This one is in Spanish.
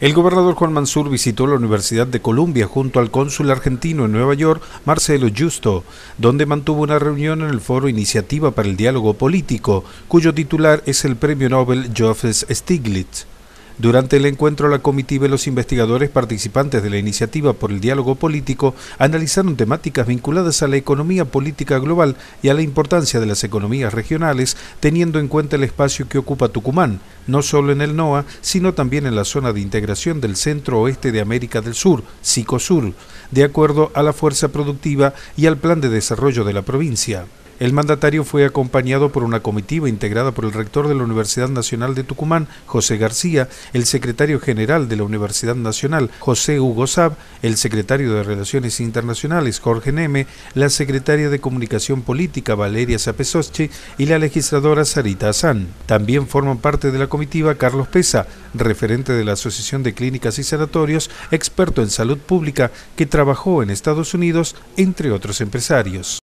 El gobernador Juan Mansur visitó la Universidad de Columbia junto al cónsul argentino en Nueva York, Marcelo Justo, donde mantuvo una reunión en el foro Iniciativa para el Diálogo Político, cuyo titular es el premio Nobel Joseph Stiglitz. Durante el encuentro, la comitiva y los investigadores participantes de la iniciativa por el diálogo político analizaron temáticas vinculadas a la economía política global y a la importancia de las economías regionales, teniendo en cuenta el espacio que ocupa Tucumán, no solo en el NOA, sino también en la zona de integración del Centro Oeste de América del Sur, SICOSUR, de acuerdo a la fuerza productiva y al plan de desarrollo de la provincia. El mandatario fue acompañado por una comitiva integrada por el rector de la Universidad Nacional de Tucumán, José García, el secretario general de la Universidad Nacional, José Hugo Saab, el secretario de Relaciones Internacionales, Jorge Neme, la secretaria de Comunicación Política, Valeria Zapesoschi, y la legisladora Sarita Azán. También forman parte de la comitiva Carlos Pesa, referente de la Asociación de Clínicas y Sanatorios, experto en salud pública, que trabajó en Estados Unidos, entre otros empresarios.